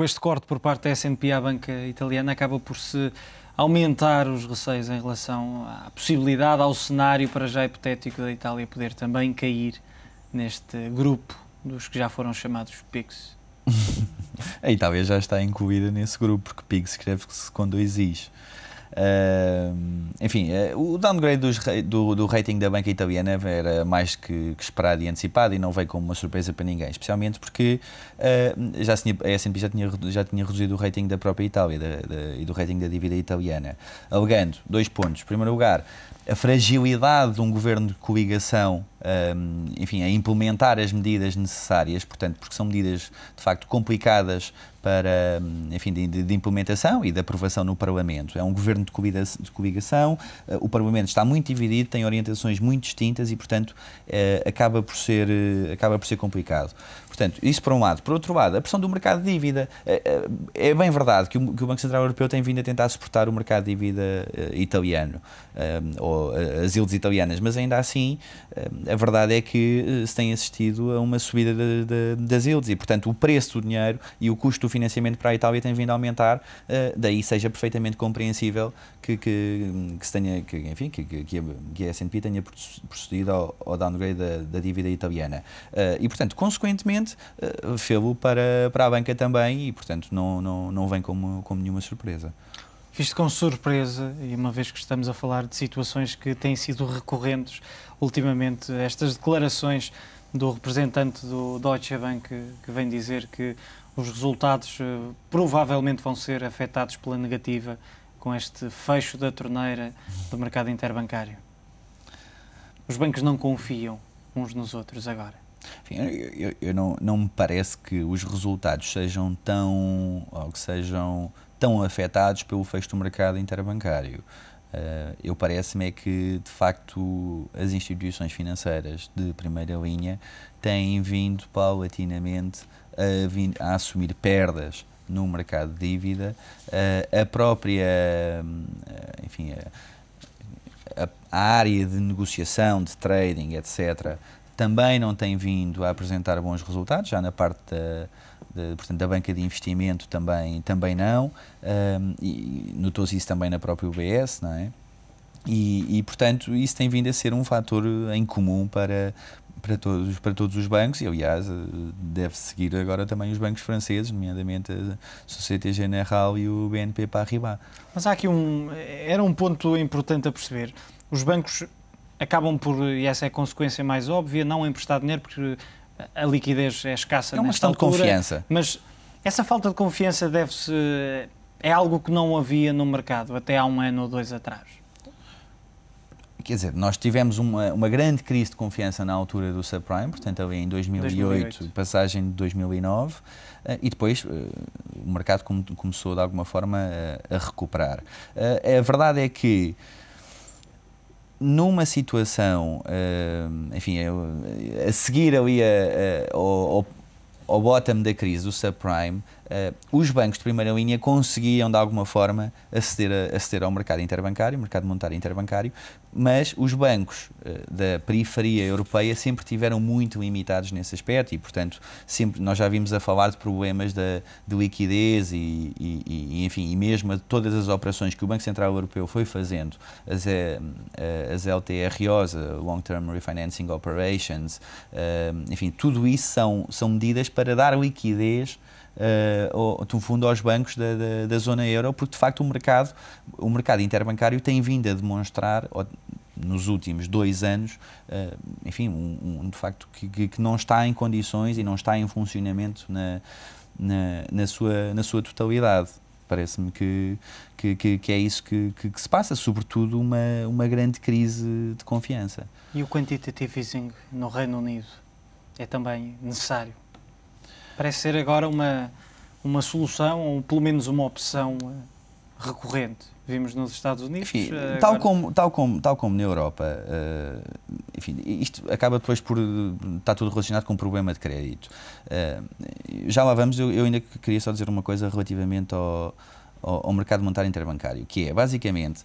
com este corte por parte da SNP à banca italiana, acaba por se aumentar os receios em relação à possibilidade, ao cenário para já hipotético da Itália poder também cair neste grupo dos que já foram chamados PIGS? a Itália já está incluída nesse grupo, porque PIGS escreve-se com dois Is enfim, eh, o downgrade dos, do, do, rating da banca italiana era mais que, que, esperado e antecipado e não veio como uma surpresa para ninguém, especialmente porque uh, já tinha, a S&P já tinha, já tinha reduzido o rating da própria Itália da, da, e do rating da dívida italiana, alegando dois pontos. Em primeiro lugar, a fragilidade de um governo de coligação, um, enfim, a implementar as medidas necessárias, portanto, porque são medidas de facto complicadas para, hum, enfim, de, de, implementação e de aprovação no Parlamento. É um governo de, coliga de coligação, eh, o Parlamento está muito dividido, tem orientações muito distintas e, portanto, eh, acaba, por ser, eh, acaba por ser complicado. Portanto, isso por um lado. Por outro lado, a pressão do mercado de dívida. É bem verdade que o, que o Banco Central Europeu tem vindo a tentar suportar o mercado de dívida italiano, ou as ilhas italianas, mas ainda assim, a verdade é que se tem assistido a uma subida de, de, das ilhas e, portanto, o preço do dinheiro e o custo do o financiamento para a Itália tem vindo a aumentar, uh, daí seja perfeitamente compreensível que, que, que se tenha, que, enfim, que, que, a, que a S&P tenha procedido ao, ao downgrade da, da dívida italiana. Uh, e, portanto, consequentemente, uh, fê-lo para, para a banca também e, portanto, não, não, não vem como, como nenhuma surpresa. Visto com surpresa, e uma vez que estamos a falar de situações que têm sido recorrentes ultimamente, estas declarações do representante do Deutsche Bank que vem dizer que os resultados eh, provavelmente vão ser afetados pela negativa com este fecho da torneira do mercado interbancário. Os bancos não confiam uns nos outros agora. Enfim, eu, eu não, não me parece que os resultados sejam tão ou que sejam tão afetados pelo fecho do mercado interbancário. Uh, eu parece-me é que, de facto, as instituições financeiras de primeira linha têm vindo paulatinamente a, a assumir perdas no mercado de dívida. Uh, a própria, uh, enfim, a, a, área de negociação, de trading, etc., também não tem vindo a apresentar bons resultados, já na parte da de, portanto, da banca de investimento também, também não, um, e notou-se isso também na própria UBS, não é? E, e, portanto, isso tem vindo a ser um fator em comum para, para, todos, para todos os bancos, e aliás, deve seguir agora também os bancos franceses, nomeadamente a Société Générale e o BNP Paribas. Mas há aqui um. Era um ponto importante a perceber. Os bancos acabam por, e essa é a consequência mais óbvia, não emprestar dinheiro porque a liquidez é escassa. É uma questão de confiança. Mas essa falta de confiança deve-se. é algo que não havia no mercado até há um ano ou dois atrás. Quer dizer, nós tivemos uma, uma grande crise de confiança na altura do subprime, portanto, ali em 2008, 2008. passagem de 2009, eh, e depois eh, o mercado começou de alguma forma eh, a recuperar. a verdade é que numa situação, eh, enfim, eh, a seguir ali a, a, ao, ao bottom da crise o subprime, uh, os bancos de primeira linha conseguiam de alguma forma aceder, a, aceder ao mercado interbancário, mercado monetário interbancário, mas os bancos uh, da periferia europeia sempre tiveram muito limitados nesse aspecto e, portanto, sempre nós já vimos a falar de problemas de liquidez e, e, e enfim, e mesmo todas as operações que o Banco Central Europeu foi fazendo, as, eh, as LTROs, Long Term Refinancing Operations, uh, enfim, tudo isso são, são medidas para para dar liquidez uh, do fundo aos bancos da, da, da, zona euro, porque de facto o mercado, o mercado interbancário tem vindo a demonstrar nos últimos dois anos, uh, enfim, um, um, de facto que, que, não está em condições e não está em funcionamento na, na, na sua, na sua totalidade. Parece-me que, que, que, é isso que, que, que, se passa, sobretudo uma, uma grande crise de confiança. E o quantitative easing no Reino Unido é também necessário? parece ser agora uma, uma solução, ou pelo menos uma opção eh, recorrente. Vimos nos Estados Unidos. Enfim, eh, agora... tal, como, tal, como, tal como na Europa, uh, enfim, isto acaba depois por. está tudo relacionado com o um problema de crédito. Uh, já lá vamos, eu, eu, ainda queria só dizer uma coisa relativamente ao, ao, ao mercado monetário interbancário, que é basicamente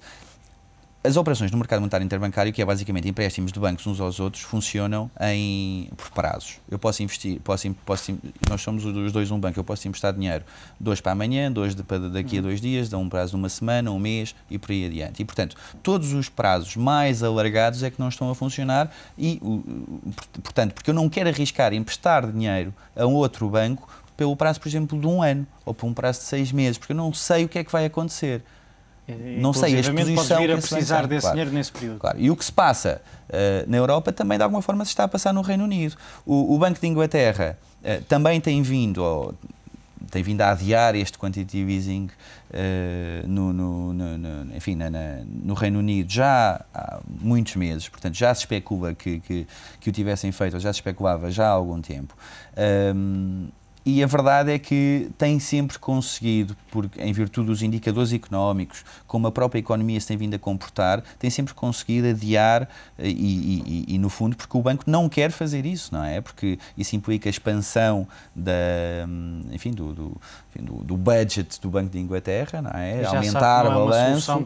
as operações no mercado monetário interbancário, que é basicamente empréstimos de bancos uns aos outros, funcionam em, por prazos. Eu posso investir, posso, posso, nós somos os dois um banco, eu posso emprestar dinheiro dois para amanhã, dois de, para daqui a hum. dois dias, dá um prazo de uma semana, um mês e por aí adiante. E, portanto, todos os prazos mais alargados é que não estão a funcionar e, portanto, porque eu não quero arriscar emprestar dinheiro a outro banco pelo prazo, por exemplo, de um ano ou por um prazo de seis meses, porque eu não sei o que é que vai acontecer não sei a exposição pode vir a é precisar desse claro. dinheiro nesse período. Claro. E o que se passa uh, na Europa também de alguma forma se está a passar no Reino Unido. O, o Banco de Inglaterra uh, também tem vindo, oh, tem vindo a adiar este quantitative easing uh, no, no, no, no, enfim, na, na, no Reino Unido já há muitos meses, portanto já se especula que, que, que o tivessem feito, ou já se especulava já há algum tempo. Um, ehm, e a verdade é que tem sempre conseguido, porque em virtude dos indicadores económicos, como a própria economia se tem vindo a comportar, tem sempre conseguido adiar eh, e, e, e, e no fundo, porque o banco não quer fazer isso, não é? Porque isso implica a expansão da, enfim, do, do, enfim, do, do, budget do Banco de Inglaterra, não é? Aumentar sabe, não é o balanço.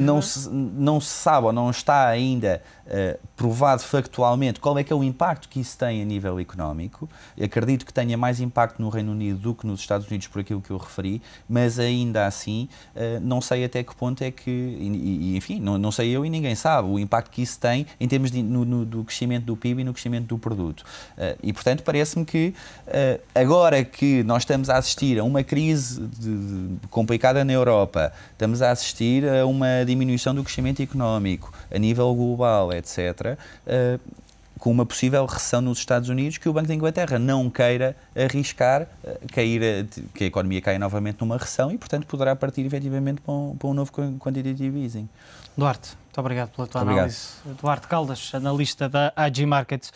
Não se, não se sabe ou não está ainda eh, provado factualmente qual é que é o impacto que isso tem a nível económico. Acredito que tenha mais impacto no Reino Unido do que nos Estados Unidos, por aquilo que eu referi, mas ainda assim eh, não sei até que ponto é que, enfim, não, sei eu e ninguém sabe o impacto que isso tem em termos de, no, no, do crescimento do PIB e no crescimento do produto. Eh, e, portanto, parece-me que agora que nós estamos a assistir a uma crise de, de, complicada na Europa, estamos a assistir a uma diminuição do crescimento económico a nível global, etc., eh, com uma possível recessão nos Estados Unidos que o Banco da Inglaterra não queira arriscar eh, cair, eh, que a economia caia novamente numa recessão e, portanto, poderá partir efetivamente para um, para um novo quantitative easing. Duarte, muito obrigado pela tua obrigado. análise. Duarte Caldas, analista da AG Markets.